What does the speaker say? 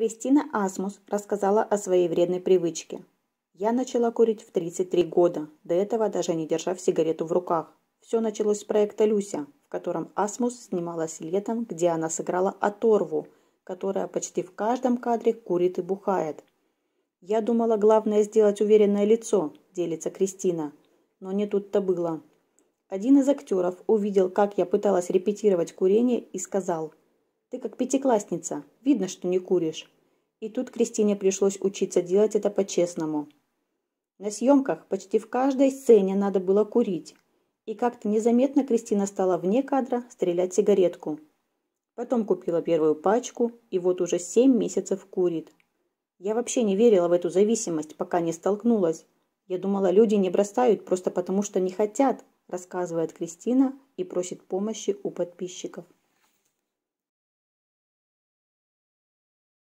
Кристина Асмус рассказала о своей вредной привычке. «Я начала курить в 33 года, до этого даже не держав сигарету в руках. Все началось с проекта «Люся», в котором Асмус снималась летом, где она сыграла оторву, которая почти в каждом кадре курит и бухает. «Я думала, главное сделать уверенное лицо», – делится Кристина. Но не тут-то было. Один из актеров увидел, как я пыталась репетировать курение и сказал – ты как пятиклассница. Видно, что не куришь. И тут Кристине пришлось учиться делать это по-честному. На съемках почти в каждой сцене надо было курить. И как-то незаметно Кристина стала вне кадра стрелять сигаретку. Потом купила первую пачку и вот уже семь месяцев курит. Я вообще не верила в эту зависимость, пока не столкнулась. Я думала, люди не бросают просто потому, что не хотят, рассказывает Кристина и просит помощи у подписчиков.